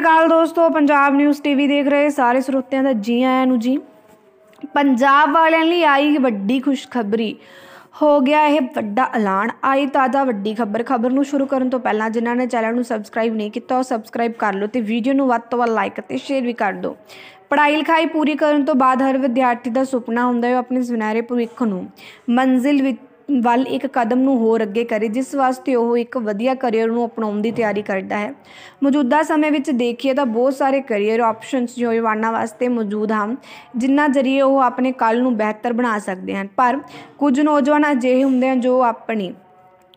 ਅਕਾਲ ਦੋਸਤੋ Punjab news TV ਦੇਖ ਰਹੇ ਸਾਰੇ ਸਰੋਤਿਆਂ ਦਾ ਜੀ ਆਇਆਂ ਨੂੰ ਜੀ ਪੰਜਾਬ ਵਾਲਿਆਂ ਲਈ ਆਈ ਵੱਡੀ ਖੁਸ਼ਖਬਰੀ ਹੋ ਗਿਆ ਇਹ ਵੱਡਾ ਐਲਾਨ ਆਈ ਤਾਜ਼ਾ ਵੱਡੀ ਖਬਰ ਖਬਰ ਨੂੰ ਸ਼ੁਰੂ ਕਰਨ ਤੋਂ ਪਹਿਲਾਂ ਜਿਨ੍ਹਾਂ ਨੇ ਚੈਨਲ ਨੂੰ ਸਬਸਕ੍ਰਾਈਬ ਨਹੀਂ ਕੀਤਾ ਉਹ ਸਬਸਕ੍ਰਾਈਬ ਕਰ ਲਓ ਤੇ ਵੀਡੀਓ ਨੂੰ ਵੱਧ ਤੋਂ ਵੱਧ ਲਾਈਕ ਅਤੇ ਸ਼ੇਅਰ ਵੀ ਕਰ ਦਿਓ ਪੜਾਈ ਲਿਖਾਈ ਪੂਰੀ ਕਰਨ ਤੋਂ ਬਾਅਦ ਹਰ ਵਿਦਿਆਰਥੀ ਦਾ ਸੁਪਨਾ ਹੁੰਦਾ ਹੈ ਉਹ ਆਪਣੇ ਸੁਨਹਿਰੇ ਭਵਿੱਖ ਨੂੰ ਮੰਜ਼ਿਲ ਵਿੱਚ ਵੱਲ ਇੱਕ ਕਦਮ ਨੂੰ ਹੋਰ ਅੱਗੇ ਕਰੇ ਜਿਸ ਵਾਸਤੇ ਉਹ ਇੱਕ ਵਧੀਆ ਕੈਰੀਅਰ ਨੂੰ ਅਪਣਾਉਣ ਦੀ ਤਿਆਰੀ ਕਰਦਾ ਹੈ ਮੌਜੂਦਾ ਸਮੇਂ ਵਿੱਚ ਦੇਖੀਏ ਤਾਂ ਬਹੁਤ ਸਾਰੇ ਕੈਰੀਅਰ ਆਪਸ਼ਨਸ ਜੋ ਯੁਵਾਨਾਂ ਵਾਸਤੇ ਮੌਜੂਦ ਹਨ ਜਿਨ੍ਹਾਂ ਜ਼ਰੀਏ ਉਹ ਆਪਣੇ ਕੱਲ ਨੂੰ ਬਿਹਤਰ ਬਣਾ ਸਕਦੇ ਹਨ ਪਰ ਕੁਝ ਨੌਜਵਾਨ ਅਜਿਹੇ ਹੁੰਦੇ ਹਨ ਜੋ ਆਪਣੀ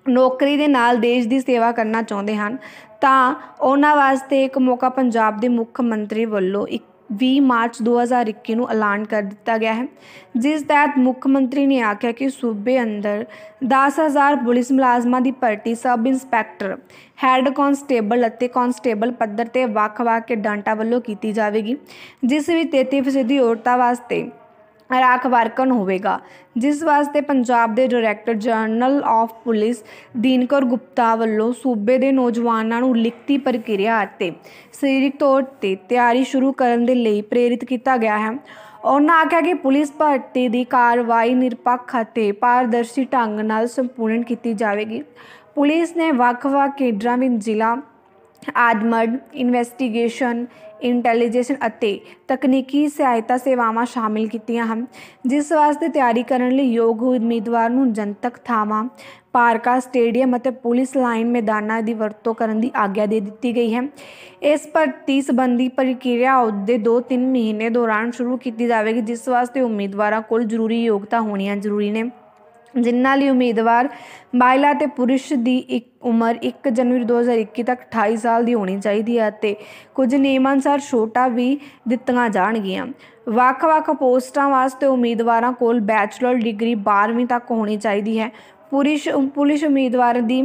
ਨੌਕਰੀ ਦੇ ਨਾਲ ਦੇਸ਼ ਦੀ ਸੇਵਾ ਕਰਨਾ ਚਾਹੁੰਦੇ ਹਨ ਤਾਂ ਉਹਨਾਂ ਵਾਸਤੇ ਇੱਕ ਮੌਕਾ ਪੰਜਾਬ ਦੇ ਮੁੱਖ ਮੰਤਰੀ ਵੱਲੋਂ ਇੱਕ 20 ਮਾਰਚ 2021 ਨੂੰ ਐਲਾਨ ਕਰ ਦਿੱਤਾ ਗਿਆ ਹੈ ਜਿਸ ਤਹਿਤ ਮੁੱਖ ਮੰਤਰੀ ਨੇ ਆਖਿਆ ਕਿ ਸੂਬੇ ਅੰਦਰ 10000 ਪੁਲਿਸ ਮੁਲਾਜ਼ਮਾਂ ਦੀ ਭਰਤੀ ਸਬ ਇੰਸਪੈਕਟਰ ਹੈਡ ਕਨਸਟੇਬਲ ਅਤੇ ਕਨਸਟੇਬਲ ਪੱਧਰ ਤੇ ਵੱਖ-ਵੱਖ ਡਾਂਟਾ ਵੱਲੋਂ ਕੀਤੀ ਜਾਵੇਗੀ ਜਿਸ ਵਿੱਚ 33% ਔਰਤਾਂ ਵਾਸਤੇ ਰਾਖ ਵਰਕਨ ਹੋਵੇਗਾ ਜਿਸ ਵਾਸਤੇ ਪੰਜਾਬ ਦੇ director general of police Dinkar Gupta ਵੱਲੋਂ ਸੂਬੇ ਦੇ ਨੌਜਵਾਨਾਂ ਨੂੰ ਲਿਖਤੀ ਪ੍ਰਕਿਰਿਆ ਅਤੇ ਸਰੀਰਕ ਤੌਰ ਤੇ ਤਿਆਰੀ ਸ਼ੁਰੂ ਕਰਨ ਦੇ ਲਈ ਪ੍ਰੇਰਿਤ ਕੀਤਾ ਗਿਆ ਹੈ ਉਹਨਾਂ ਆਖਿਆ ਕਿ ਪੁਲਿਸ ਭਰਤੀ ਦੀ ਕਾਰਵਾਈ ਨਿਰਪੱਖ ਅਤੇ ਪਾਰਦਰਸ਼ੀ ਢੰਗ ਨਾਲ ਸੰਪੂਰਨ ਕੀਤੀ ਜਾਵੇਗੀ ਪੁਲਿਸ ਨੇ ਵੱਖ-ਵੱਖ ਕੇਡਰਾਂ ਵਿੱਚ ਜ਼ਿਲ੍ਹਾ ਆਦਮੜ ਇਨਵੈਸਟੀਗੇਸ਼ਨ ਇੰਟੈਲੀਜੈਂਸ ਅਤੇ ਤਕਨੀਕੀ ਸਹਾਇਤਾ ਸੇਵਾਵਾਂ ਸ਼ਾਮਿਲ ਕੀਤੀਆਂ ਹਨ ਜਿਸ ਵਾਸਤੇ ਤਿਆਰੀ ਕਰਨ ਲਈ ਯੋਗ ਉਮੀਦਵਾਰ ਨੂੰ ਜਨਤਕ ਥਾਵਾਂ ਪਾਰਕਾ ਸਟੇਡੀਅਮ ਅਤੇ ਪੁਲਿਸ ਲਾਈਨ ਮੈਦਾਨਾਂ ਦੀ ਵਰਤੋਂ ਕਰਨ ਦੀ ਆਗਿਆ ਦੇ ਦਿੱਤੀ ਗਈ ਹੈ ਇਸ 30 ਸੰਬੰਧੀ ਪ੍ਰਕਿਰਿਆ ਉਹਦੇ 2-3 ਮਹੀਨੇ ਦੌਰਾਨ ਸ਼ੁਰੂ ਕੀਤੀ ਜਾਵੇਗੀ ਜਿਸ ਵਾਸਤੇ ਉਮੀਦਵਾਰਾਂ ਕੋਲ ਜ਼ਰੂਰੀ ਯੋਗਤਾ ਹੋਣੀਆਂ ਜ਼ਰੂਰੀ ਨੇ ਜਿਨ੍ਹਾਂ ਲਈ ਉਮੀਦਵਾਰ ਮਹਿਲਾ ਤੇ ਪੁਰਸ਼ ਦੀ ਇੱਕ ਉਮਰ 1 ਜਨਵਰੀ 2021 ਤੱਕ 28 ਸਾਲ ਦੀ ਹੋਣੀ ਚਾਹੀਦੀ ਹੈ ਅਤੇ ਕੁਝ ਨਿਯਮਾਂ ਅਨਸਾਰ ਛੋਟਾ ਵੀ ਦਿੱਤੀਆਂ ਜਾਣਗੀਆਂ ਵੱਖ-ਵੱਖ ਪੋਸਟਾਂ ਵਾਸਤੇ ਉਮੀਦਵਾਰਾਂ ਕੋਲ ਬੈਚਲਰ ਡਿਗਰੀ 12ਵੀਂ ਤੱਕ ਹੋਣੀ ਚਾਹੀਦੀ ਹੈ ਪੁਰਸ਼ ਪੁਲਿਸ ਉਮੀਦਵਾਰ ਦੀ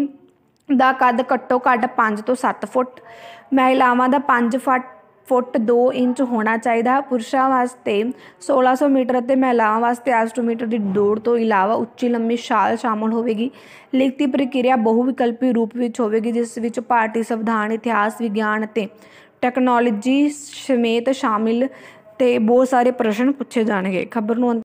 ਦਾ ਕੱਦ ਘੱਟੋ ਘੱਟ 5 ਤੋਂ 7 ਫੁੱਟ ਮਹਿਲਾਵਾਂ ਦਾ 5 ਫੁੱਟ ਫੁੱਟ 2 ਇੰਚ ਹੋਣਾ ਚਾਹੀਦਾ ਪੁਰਸ਼ਾਂ ਵਾਸਤੇ 1600 ਮੀਟਰ ਅਤੇ ਮਹਿਲਾਵਾਂ ਵਾਸਤੇ 800 ਮੀਟਰ ਦੀ ਦੌੜ ਤੋਂ ਇਲਾਵਾ ਉੱਚੀ ਲੰਮੀ ਛਾਲ ਸ਼ਾਮਲ ਹੋਵੇਗੀ ਲਿਖਤੀ ਪ੍ਰਕਿਰਿਆ ਬਹੁ ਵਿਕਲਪੀ ਰੂਪ ਵਿੱਚ ਹੋਵੇਗੀ ਜਿਸ ਵਿੱਚ ਭਾਰਤੀ ਸੰਵਿਧਾਨ ਇਤਿਹਾਸ ਵਿਗਿਆਨ ਅਤੇ ਟੈਕਨੋਲੋਜੀ ਸਮੇਤ ਸ਼ਾਮਿਲ ਤੇ ਬਹੁਤ ਸਾਰੇ ਪ੍ਰਸ਼ਨ ਪੁੱਛੇ ਜਾਣਗੇ ਖਬਰ ਨੂੰ